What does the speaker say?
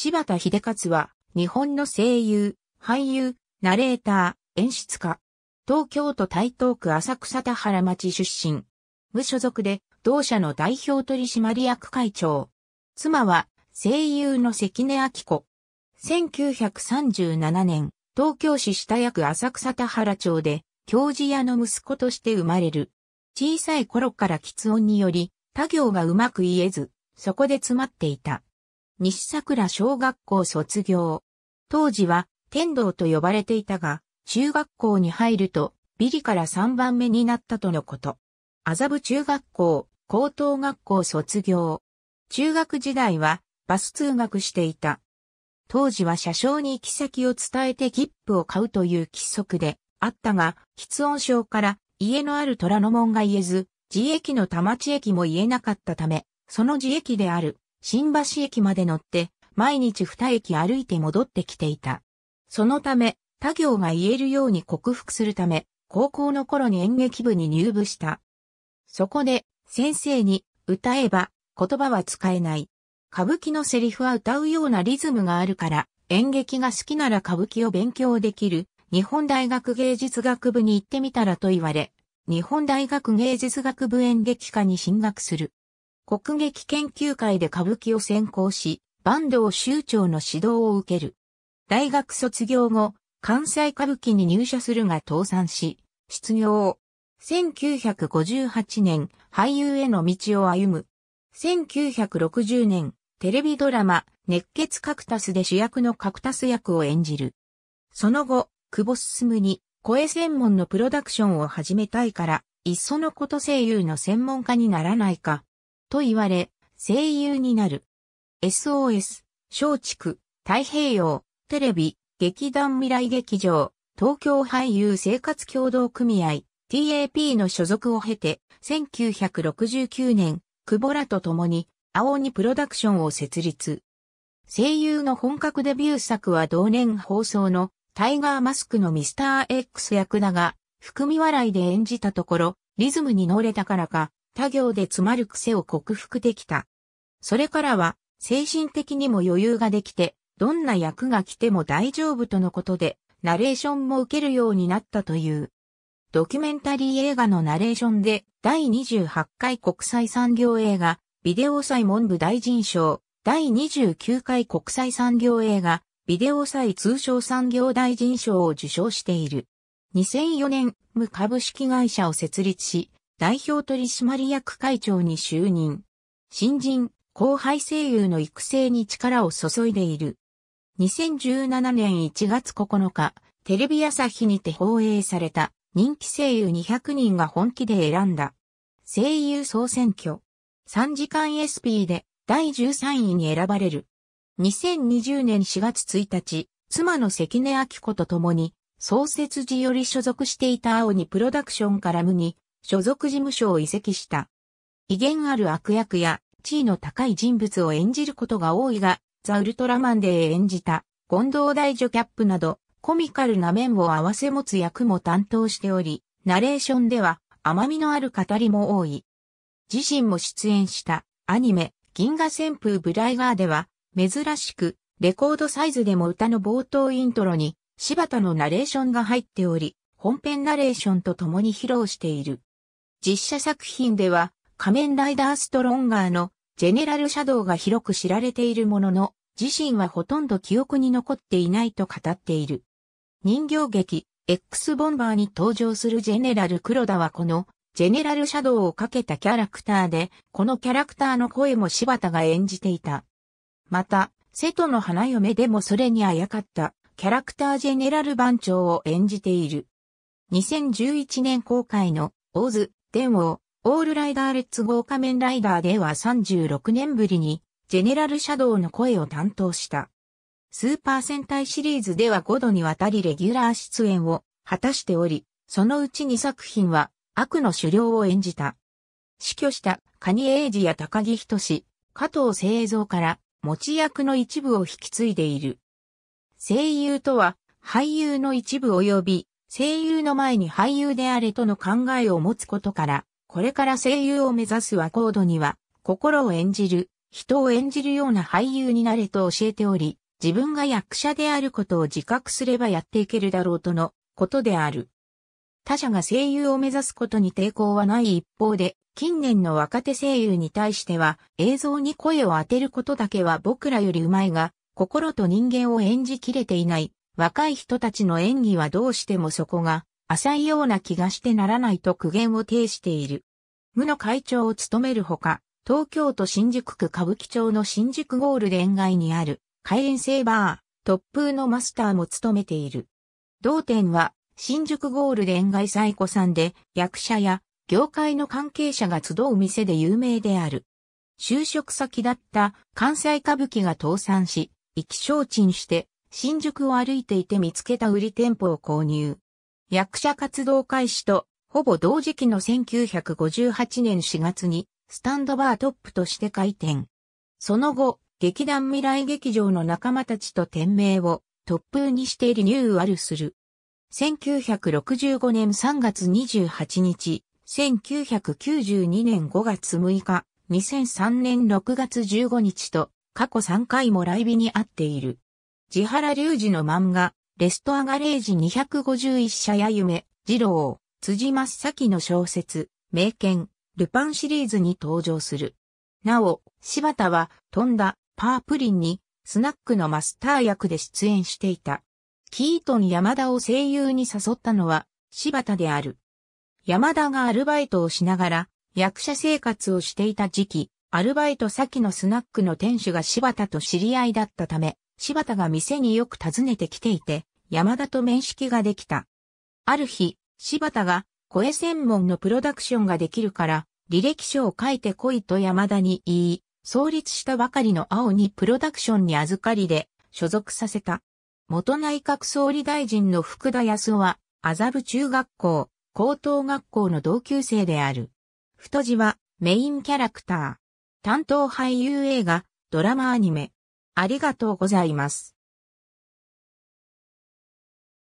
柴田秀勝は、日本の声優、俳優、ナレーター、演出家。東京都台東区浅草田原町出身。無所属で、同社の代表取締役会長。妻は、声優の関根明子。1937年、東京市下役浅草田原町で、教授屋の息子として生まれる。小さい頃から喫音により、他行がうまく言えず、そこで詰まっていた。西桜小学校卒業。当時は天童と呼ばれていたが、中学校に入るとビリから3番目になったとのこと。麻布中学校、高等学校卒業。中学時代はバス通学していた。当時は車掌に行き先を伝えて切符を買うという規則であったが、喫音症から家のある虎ノ門が言えず、自駅の田町駅も言えなかったため、その自駅である新橋駅まで乗って、毎日二駅歩いて戻ってきていた。そのため、他行が言えるように克服するため、高校の頃に演劇部に入部した。そこで、先生に、歌えば、言葉は使えない。歌舞伎のセリフは歌うようなリズムがあるから、演劇が好きなら歌舞伎を勉強できる、日本大学芸術学部に行ってみたらと言われ、日本大学芸術学部演劇科に進学する。国劇研究会で歌舞伎を専攻し、坂東州長の指導を受ける。大学卒業後、関西歌舞伎に入社するが倒産し、失業。1958年、俳優への道を歩む。1960年、テレビドラマ、熱血カクタスで主役のカクタス役を演じる。その後、久保進に、声専門のプロダクションを始めたいから、いっそのこと声優の専門家にならないか、と言われ、声優になる。SOS、松竹、太平洋、テレビ、劇団未来劇場、東京俳優生活協同組合、TAP の所属を経て、1969年、久保らと共に、青鬼プロダクションを設立。声優の本格デビュー作は同年放送の、タイガーマスクのミスター X 役だが、含み笑いで演じたところ、リズムに乗れたからか、他行で詰まる癖を克服できた。それからは、精神的にも余裕ができて、どんな役が来ても大丈夫とのことで、ナレーションも受けるようになったという。ドキュメンタリー映画のナレーションで、第28回国際産業映画、ビデオ祭文部大臣賞、第29回国際産業映画、ビデオ祭通称産業大臣賞を受賞している。2004年、無株式会社を設立し、代表取締役会長に就任。新人、後輩声優の育成に力を注いでいる。2017年1月9日、テレビ朝日にて放映された人気声優200人が本気で選んだ。声優総選挙。3時間 SP で第13位に選ばれる。2020年4月1日、妻の関根明子と共に、創設時より所属していた青にプロダクションから無に所属事務所を移籍した。威厳ある悪役や地位の高い人物を演じることが多いが、ザ・ウルトラマンデー演じた、権藤大女キャップなど、コミカルな面を合わせ持つ役も担当しており、ナレーションでは甘みのある語りも多い。自身も出演したアニメ、銀河旋風ブライガーでは、珍しく、レコードサイズでも歌の冒頭イントロに、柴田のナレーションが入っており、本編ナレーションと共に披露している。実写作品では仮面ライダーストロンガーのジェネラルシャドウが広く知られているものの、自身はほとんど記憶に残っていないと語っている。人形劇、X ボンバーに登場するジェネラル黒田はこのジェネラルシャドウをかけたキャラクターで、このキャラクターの声も柴田が演じていた。また、瀬戸の花嫁でもそれにあやかったキャラクタージェネラル番長を演じている。2011年公開のオズ、電王、オールライダーレッツゴー仮面ライダーでは36年ぶりに、ジェネラルシャドウの声を担当した。スーパー戦隊シリーズでは5度にわたりレギュラー出演を果たしており、そのうち2作品は悪の狩猟を演じた。死去したカニエイジや高木仁加藤聖蔵から持ち役の一部を引き継いでいる。声優とは俳優の一部及び声優の前に俳優であれとの考えを持つことから、これから声優を目指すワコードには、心を演じる、人を演じるような俳優になれと教えており、自分が役者であることを自覚すればやっていけるだろうとのことである。他者が声優を目指すことに抵抗はない一方で、近年の若手声優に対しては映像に声を当てることだけは僕らよりうまいが、心と人間を演じきれていない若い人たちの演技はどうしてもそこが浅いような気がしてならないと苦言を呈している。無の会長を務めるほか、東京都新宿区歌舞伎町の新宿ゴールデン街にある、海セーバー、突風のマスターも務めている。同店は、新宿ゴールデン街最古さんで、役者や業界の関係者が集う店で有名である。就職先だった関西歌舞伎が倒産し、意気消沈して新宿を歩いていて見つけた売り店舗を購入。役者活動開始と、ほぼ同時期の1958年4月に、スタンドバートップとして開店。その後、劇団未来劇場の仲間たちと店名を突風にしてリニューアルする。1965年3月28日、1992年5月6日、2003年6月15日と過去3回もライブにあっている。自原隆二の漫画、レストアガレージ251社や夢、二郎、辻正崎の小説、名犬、ルパンシリーズに登場する。なお、柴田は、飛んだ、パープリンに、スナックのマスター役で出演していた。キートン山田を声優に誘ったのは、柴田である。山田がアルバイトをしながら、役者生活をしていた時期、アルバイト先のスナックの店主が柴田と知り合いだったため、柴田が店によく訪ねてきていて、山田と面識ができた。ある日、柴田が声専門のプロダクションができるから、履歴書を書いてこいと山田に言い、創立したばかりの青にプロダクションに預かりで所属させた。元内閣総理大臣の福田康夫は、麻布中学校、高等学校の同級生である。太字はメインキャラクター。担当俳優映画、ドラマアニメ、ありがとうございます。